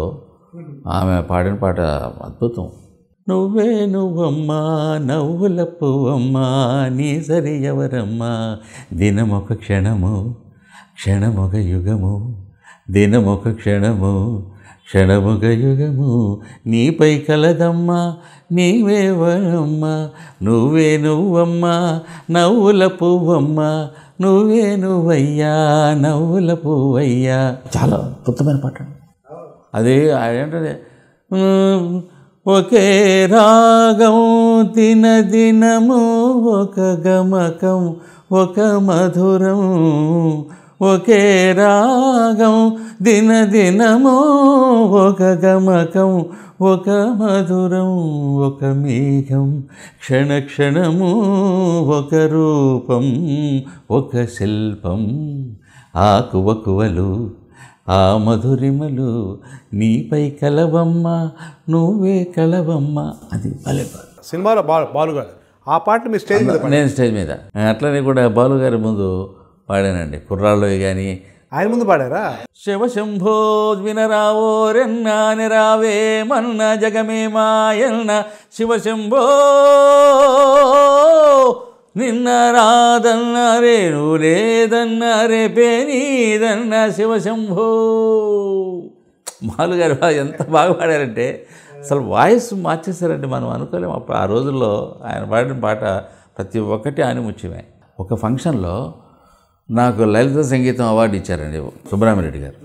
ఆమె పాడిన పాట అద్భుతం నువ్వే నువ్వమ్మా నవ్వుల పువ్వమ్మా నీ సరి ఎవరమ్మా దినమొక క్షణము క్షణమొక యుగము దినమొక క్షణము క్షణముగయుగము నీపై కలదమ్మా నీవే వరమ్మ నువ్వే నువ్వమ్మ నవ్వుల పువ్వమ్మ నువ్వే నువ్వయ్యా నవ్వుల పువ్వయ్యా చాలా అద్భుతమైన పాట అది ఏంటది ఒకే రాగం తిన దినము ఒక గమకం ఒక మధురం ఒకే రాగం దినదినమో ఒక గమకం ఒక మధురం ఒక మేఘం క్షణ క్షణము ఒక రూపం ఒక శిల్పం ఆకువకువలు ఆ మధురిమలు నీపై కలవమ్మ నువ్వే కలవమ్మ అది భలే సినిమాలో బాలుగారు ఆ పాట మీ స్టేజ్ మీద నేను స్టేజ్ మీద అట్లనే కూడా బాలుగారి ముందు పాడానండి కుర్రాళ్ళు కానీ ఆయన ముందు పాడారా శివ శంభో వినరావో రెన్నాని రావే మన్న జగమే మాయన్న శివ శంభో నిన్న రాదన్న రేణు లేదన్న రేపే నీదన్న శివ శంభో మాలుగారు ఎంత బాగా పాడారంటే అసలు వాయిస్ మార్చేశారండి మనం అనుకోలేము అప్పుడు ఆ రోజుల్లో ఆయన పాడిన పాట ప్రతి ఒక్కటి ముచ్చమే ఒక ఫంక్షన్లో నాకు లలిత సంగీతం అవార్డు ఇచ్చారండి సుబ్రహ్మరెడ్డి గారు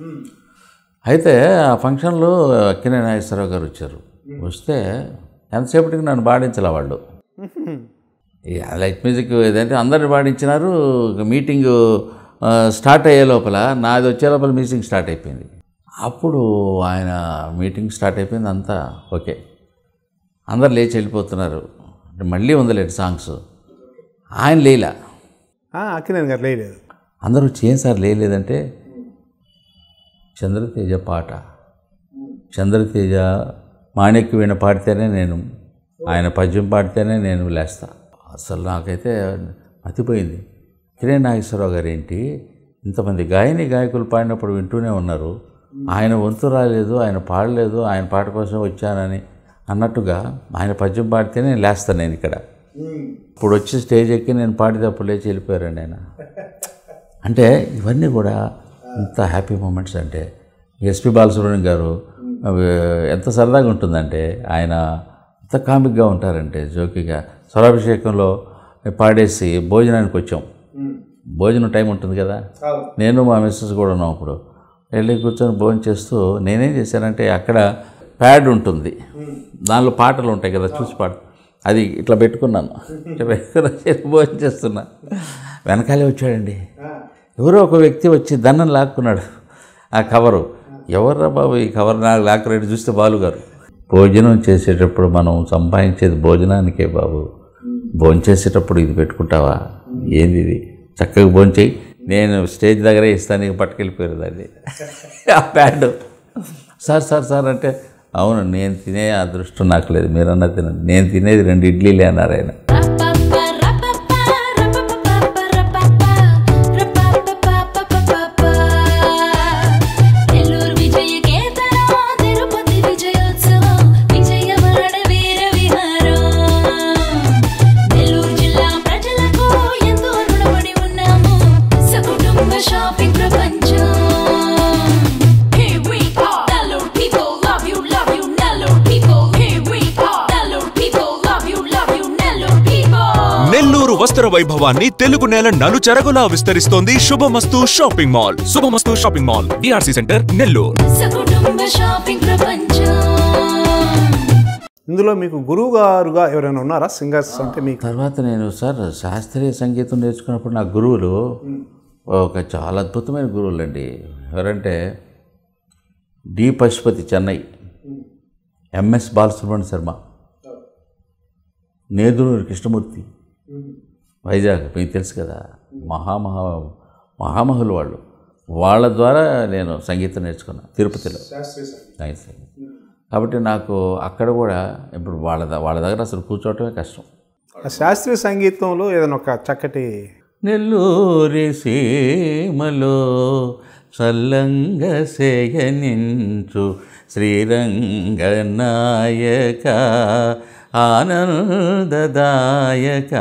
అయితే ఆ ఫంక్షన్లో అక్కినే నాగేశ్వరరావు గారు వచ్చారు వస్తే ఎంతసేపటికి నన్ను పాడించాల వాళ్ళు లైట్ మ్యూజిక్ ఏదంటే అందరిని పాడించినారు మీటింగ్ స్టార్ట్ అయ్యే లోపల నాది వచ్చే లోపల మీటింగ్ స్టార్ట్ అయిపోయింది అప్పుడు ఆయన మీటింగ్ స్టార్ట్ అయిపోయింది అంతా ఓకే అందరు లేచి వెళ్ళిపోతున్నారు మళ్ళీ ఉందలేడు సాంగ్స్ ఆయన లేలా అక్కినేని గారు లేదు అందరూ చేయం సార్ లేదంటే చంద్రతేజ పాట చంద్రతేజ మాణిక్యవీణ పాడితేనే నేను ఆయన పద్యం పాడితేనే నేను లేస్తా అసలు నాకైతే మతిపోయింది కిరణ్ నాగేశ్వరరావు గారు ఏంటి ఇంతమంది గాయని గాయకులు పాడినప్పుడు వింటూనే ఉన్నారు ఆయన వంతు రాలేదు ఆయన పాడలేదు ఆయన పాట కోసం వచ్చానని అన్నట్టుగా ఆయన పద్యం పాడితేనే లేస్తాను నేను ఇక్కడ ఇప్పుడు వచ్చి స్టేజ్ ఎక్కి నేను పాడితే అప్పుడు లేచి వెళ్ళిపోయారండి ఆయన అంటే ఇవన్నీ కూడా ఇంత హ్యాపీ మూమెంట్స్ అంటే ఎస్పి బాలసుబ్రహ్మణ్యం గారు ఎంత సరదాగా ఉంటుందంటే ఆయన ఎంత కామిక్గా ఉంటారంటే జోకిగా స్వరాభిషేకంలో పాడేసి భోజనానికి వచ్చాం భోజనం టైం ఉంటుంది కదా నేను మా మిస్సెస్ కూడా ఉన్నాం అప్పుడు వెళ్ళి కూర్చొని భోజనం చేస్తూ నేనేం చేశానంటే అక్కడ ప్యాడ్ ఉంటుంది దానిలో పాటలు ఉంటాయి కదా చూసి పాట అది ఇట్లా పెట్టుకున్నాను భోజనం చేస్తున్నా వెనకాలే వచ్చాడండి ఎవరో ఒక వ్యక్తి వచ్చి దండం లాక్కున్నాడు ఆ కవరు ఎవర్రా బాబు ఈ కవర్ నాకు లాక్కరేడు చూస్తే బాలుగారు భోజనం చేసేటప్పుడు మనం సంపాదించేది భోజనానికే బాబు భోంచేసేటప్పుడు ఇది పెట్టుకుంటావా ఏంది ఇది చక్కగా భోంచేయి నేను స్టేజ్ దగ్గరే ఇస్తాను నీకు పట్టుకెళ్ళిపోయారు దాన్ని ఆ ప్యాడ్ సార్ సార్ సార్ అంటే అవును నేను తినే అదృష్టం నాకు లేదు మీరన్నా తినండి నేను తినేది రెండు ఇడ్లీలే అన్నారు ఆయన అనుభవాన్ని తెలుగు నేల నలు చెరగులా విస్తరిస్తోంది Shubhamastu shopping mall Shubhamastu shopping mall DRC centre Nellore ఇందులో మీకు గురువు గారుగా ఎవరైనా ఉన్నారా సింగర్స్ అంటే మీకు తర్వాత నేను సార్ శాస్త్రీయ సంగీతం నేర్చుకున్నప్పుడు నా గురువులు ఒక చాలా అద్భుతమైన గురువులు అండి ఎవరంటే డి పశుపతి చెన్నై ఎంఎస్ బాలసుబ్రహ్మణ్య శర్మ నేదురు కృష్ణమూర్తి వైజాగ్ మీకు తెలుసు కదా మహామహా మహామహులు వాళ్ళు వాళ్ళ ద్వారా నేను సంగీతం నేర్చుకున్నాను తిరుపతిలో కాబట్టి నాకు అక్కడ కూడా ఇప్పుడు వాళ్ళ వాళ్ళ దగ్గర అసలు కూర్చోవటమే కష్టం శాస్త్రీయ సంగీతంలో ఏదైనా ఒక చక్కటి నెల్లూరి సీమలో చల్లంగ సేయనించు నాయక ఆనందదాయక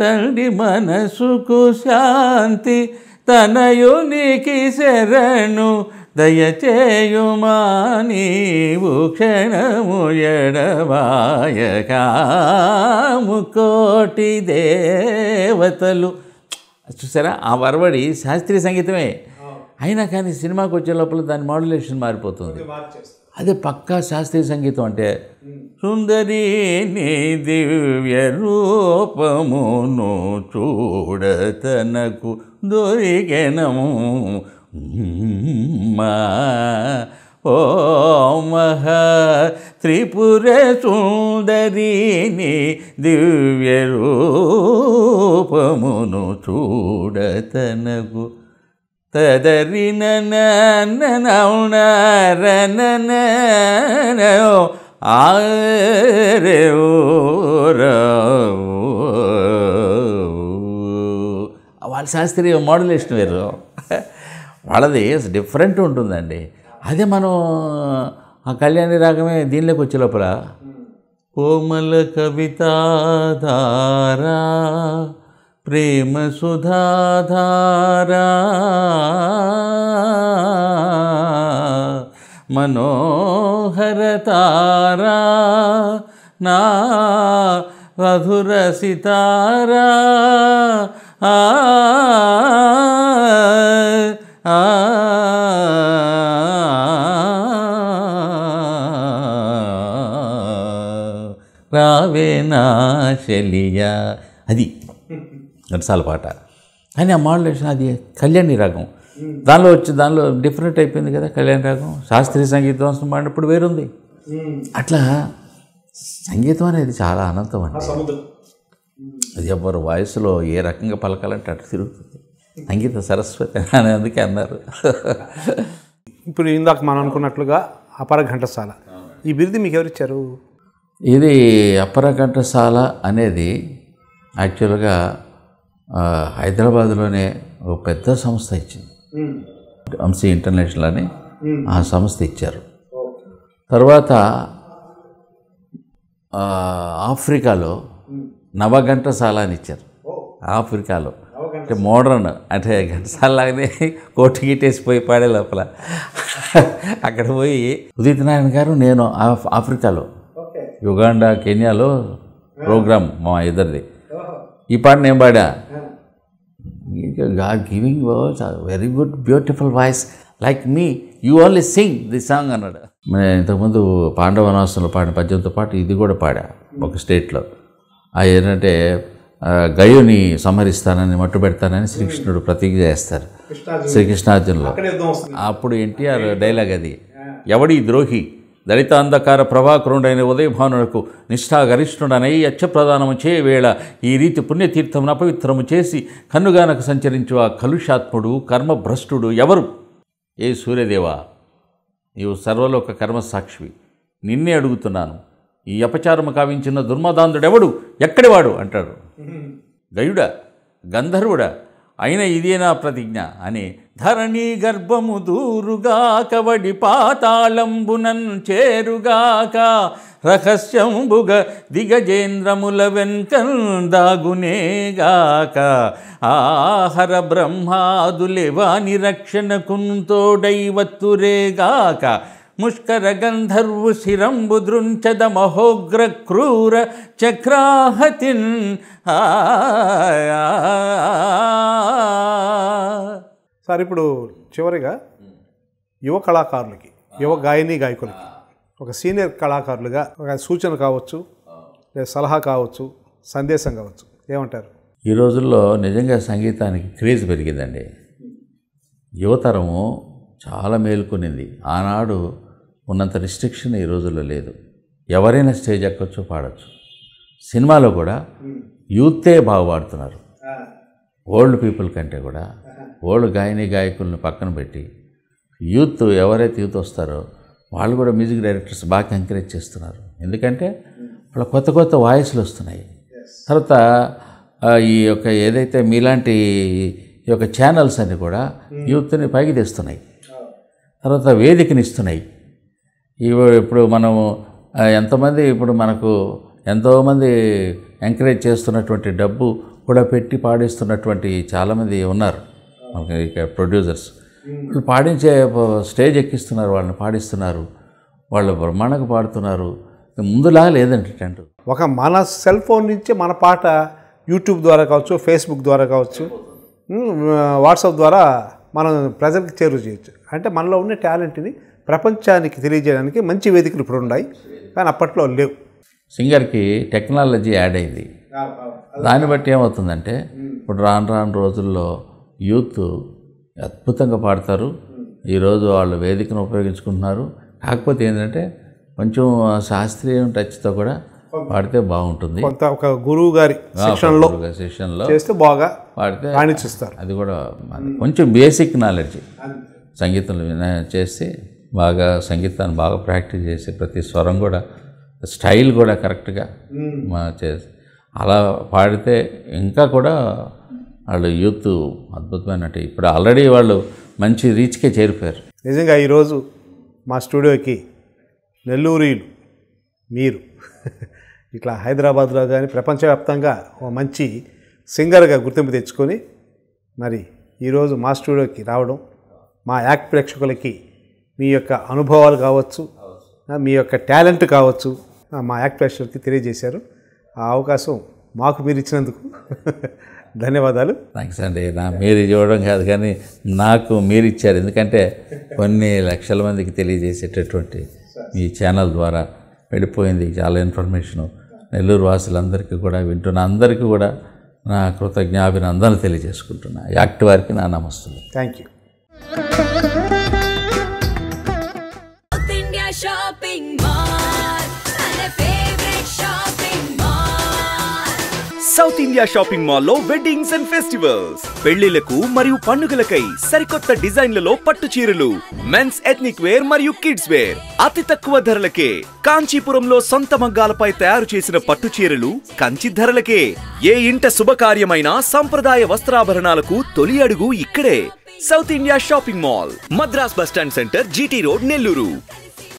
తండ్రి మనసుకు శాంతి తనయునికి శరణు దయచేయుమా నీవు క్షణము ఎడవాయక ముకోటి దేవతలు చూసారా ఆ వరవడి శాస్త్రీయ సంగీతమే అయినా కానీ సినిమాకి వచ్చే లోపల దాని మాడ్యులేషన్ మారిపోతుంది అదే పక్కా శాస్త్రీయ సంగీతం అంటే సుందరి నీ దివ్య రూపమును చూడతనకు దొరికెనము మా ఓ మహ త్రిపుర సుందరిని దివ్య రూపమును చూడతనకు తదరిన నౌనరణ ఆరే వాళ్ళ శాస్త్రీయ ఇష్టం వేరు వాళ్ళది డిఫరెంట్ ఉంటుందండి అదే మనం ఆ కళ్యాణి రాగమే దీనిలోకి వచ్చే లోపల కోమల కవిత ప్రేమ సుధాధారా మనోహరతారా నా వధుర సితారా ఆ రావేనా శలియా అది ఘంటసాల పాట కానీ ఆ మాడ్యులేషన్ అది కళ్యాణి రాగం దానిలో వచ్చి దానిలో డిఫరెంట్ అయిపోయింది కదా కళ్యాణ రాగం శాస్త్రీయ సంగీతం మాడినప్పుడు వేరుంది అట్లా సంగీతం అనేది చాలా అనంతం అండి అది ఎవరు వాయిస్లో ఏ రకంగా పలకాలంటే అటు తిరుగుతుంది సంగీత సరస్వతి అని అందుకే అన్నారు ఇప్పుడు ఇందాక మనం అనుకున్నట్లుగా అపర ఘంటసాల ఈ బిరుదు మీకు ఎవరిచ్చారు ఇది అపర ఘంటసాల అనేది యాక్చువల్గా హైదరాబాద్లోనే ఒక పెద్ద సంస్థ ఇచ్చింది అంశీ ఇంటర్నేషనల్ అని ఆ సంస్థ ఇచ్చారు తర్వాత ఆఫ్రికాలో నవఘంటసాల అని ఇచ్చారు ఆఫ్రికాలో అంటే మోడర్న్ అంటే ఘంటసాల లాగానే కోటి గీటేసిపోయి పాడే లోపల అక్కడ పోయి ఉదిత్ నారాయణ గారు నేను ఆఫ్రికాలో యుగాండా కెన్యాలో ప్రోగ్రామ్ మా ఇద్దరిది ఈ పాట నేను పాడా Uh, God giving words, a very good beautiful voice like me you only sing the song అన్నాడు నేను ఇంతకుముందు పాండవనాశంలో పాడిన పద్యంతో పాటు ఇది కూడా పాడా ఒక స్టేట్లో ఆ ఏంటంటే గయుని సంహరిస్తానని మట్టు పెడతానని శ్రీకృష్ణుడు ప్రతిజ్ఞ చేస్తారు శ్రీకృష్ణార్జునులో అప్పుడు ఎన్టీఆర్ డైలాగ్ అది ఎవడి ద్రోహి దళితాంధకార ప్రభాకరుడైన ఉదయభానులకు నిష్ఠాగరిష్ఠుడనై యక్షప్రదానము చేయవేళ ఈ రీతి పుణ్యతీర్థమును అపవిత్రము చేసి కన్నుగానకు సంచరించు ఆ కలుషాత్ముడు కర్మభ్రష్టుడు ఎవరు ఏ సూర్యదేవ నీవు సర్వలోక కర్మ సాక్షివి నిన్నే అడుగుతున్నాను ఈ అపచారము కావించిన దుర్మదాంధుడెవడు ఎక్కడివాడు అంటాడు గయుడా గంధర్వుడా అయిన ఇదే నా ప్రతిజ్ఞ అని ధరణి గర్భము దూరుగా కవడి పాతాళంబునన్ చేరుగాక రహస్యంబుగ దిగజేంద్రముల వెన్కన్ దాగునేగాక ఆహర బ్రహ్మాదులే వాని రక్షణకున్ తోడైవత్తురేగాక ముష్కర గంధర్వు శిరంబు దృంచద మహోగ్ర క్రూర చక్రాహతిన్ సార్ ఇప్పుడు చివరిగా యువ కళాకారులకి యువ గాయని గాయకులకి ఒక సీనియర్ కళాకారులుగా ఒక సూచన కావచ్చు లేదా సలహా కావచ్చు సందేశం కావచ్చు ఏమంటారు ఈ రోజుల్లో నిజంగా సంగీతానికి క్రేజ్ పెరిగిందండి యువతరము చాలా మేలుకునింది ఆనాడు ఉన్నంత రిస్ట్రిక్షన్ ఈ రోజుల్లో లేదు ఎవరైనా స్టేజ్ ఎక్కొచ్చు పాడచ్చు సినిమాలో కూడా యూతే బాగా పాడుతున్నారు ఓల్డ్ పీపుల్ కంటే కూడా ఓల్డ్ గాయని గాయకుల్ని పక్కన పెట్టి యూత్ ఎవరైతే యూత్ వస్తారో వాళ్ళు కూడా మ్యూజిక్ డైరెక్టర్స్ బాగా ఎంకరేజ్ చేస్తున్నారు ఎందుకంటే వాళ్ళ కొత్త కొత్త వాయిస్లు వస్తున్నాయి తర్వాత ఈ యొక్క ఏదైతే మీలాంటి ఈ యొక్క ఛానల్స్ అన్నీ కూడా యూత్ని పైకి తెస్తున్నాయి తర్వాత ఇస్తున్నాయి ఇప్పుడు మనము ఎంతమంది ఇప్పుడు మనకు ఎంతోమంది ఎంకరేజ్ చేస్తున్నటువంటి డబ్బు కూడా పెట్టి పాడిస్తున్నటువంటి చాలామంది ఉన్నారు ఇక ప్రొడ్యూసర్స్ వాళ్ళు పాడించే స్టేజ్ ఎక్కిస్తున్నారు వాళ్ళని పాడిస్తున్నారు వాళ్ళు బ్రహ్మాండంగా పాడుతున్నారు ముందులా లేదంటే టెంట్ ఒక మన సెల్ ఫోన్ నుంచి మన పాట యూట్యూబ్ ద్వారా కావచ్చు ఫేస్బుక్ ద్వారా కావచ్చు వాట్సాప్ ద్వారా మనం ప్రజలకు చేరువ చేయొచ్చు అంటే మనలో ఉన్న టాలెంట్ని ప్రపంచానికి తెలియజేయడానికి మంచి వేదికలు ఇప్పుడు ఉన్నాయి కానీ అప్పట్లో లేవు సింగర్కి టెక్నాలజీ యాడ్ అయింది దాన్ని బట్టి ఏమవుతుందంటే ఇప్పుడు రాను రాను రోజుల్లో యూత్ అద్భుతంగా పాడతారు ఈరోజు వాళ్ళు వేదికను ఉపయోగించుకుంటున్నారు కాకపోతే ఏంటంటే కొంచెం శాస్త్రీయ టచ్తో కూడా పాడితే బాగుంటుంది ఒక గురువు గారి శిక్షణలో చేస్తే బాగా పాడితే అది కూడా కొంచెం బేసిక్ నాలెడ్జ్ సంగీతంలో చేస్తే బాగా సంగీతాన్ని బాగా ప్రాక్టీస్ చేసి ప్రతి స్వరం కూడా స్టైల్ కూడా కరెక్ట్గా మా చేసి అలా పాడితే ఇంకా కూడా వాళ్ళు యూత్ అద్భుతమైన ఇప్పుడు ఆల్రెడీ వాళ్ళు మంచి రీచ్కే చేరిపోయారు నిజంగా ఈరోజు మా స్టూడియోకి నెల్లూరీలు మీరు ఇట్లా హైదరాబాద్లో కానీ ప్రపంచవ్యాప్తంగా ఓ మంచి సింగర్గా గుర్తింపు తెచ్చుకొని మరి ఈరోజు మా స్టూడియోకి రావడం మా యాక్ట్ ప్రేక్షకులకి మీ యొక్క అనుభవాలు కావచ్చు మీ యొక్క టాలెంట్ కావచ్చు మా యాక్ట్ తెలియజేశారు ఆ అవకాశం మాకు మీరు ఇచ్చినందుకు ధన్యవాదాలు థ్యాంక్స్ అండి నా మీరు చూడడం కాదు కానీ నాకు మీరు ఇచ్చారు ఎందుకంటే కొన్ని లక్షల మందికి తెలియజేసేటటువంటి మీ ఛానల్ ద్వారా వెళ్ళిపోయింది చాలా ఇన్ఫర్మేషను నెల్లూరు వాసులందరికీ కూడా వింటున్న అందరికీ కూడా నా కృతజ్ఞాభినందనలు తెలియజేసుకుంటున్నా యాక్ట్ వారికి నా నమస్తుంది thank you south India shopping మాల్లో వెడ్డింగ్స్ అండ్ ఫెస్టివల్స్ పెళ్లిలకు మరియు పండుగలకై సరికొత్త డిజైన్లలో పట్టు చీరలు మెన్స్ ఎథ్నిక్ వేర్ మరియు కిడ్స్ వేర్ అతి తక్కువ ధరలకే కాంచీపురంలో సొంత మగ్గాలపై తయారు చేసిన పట్టు చీరలు కంచి ధరలకే ఏ ఇంట శుభకార్యమైన సంప్రదాయ వస్త్రాభరణాలకు తొలి అడుగు ఇక్కడే south India shopping mall Madras bus stand centre GT road Nellore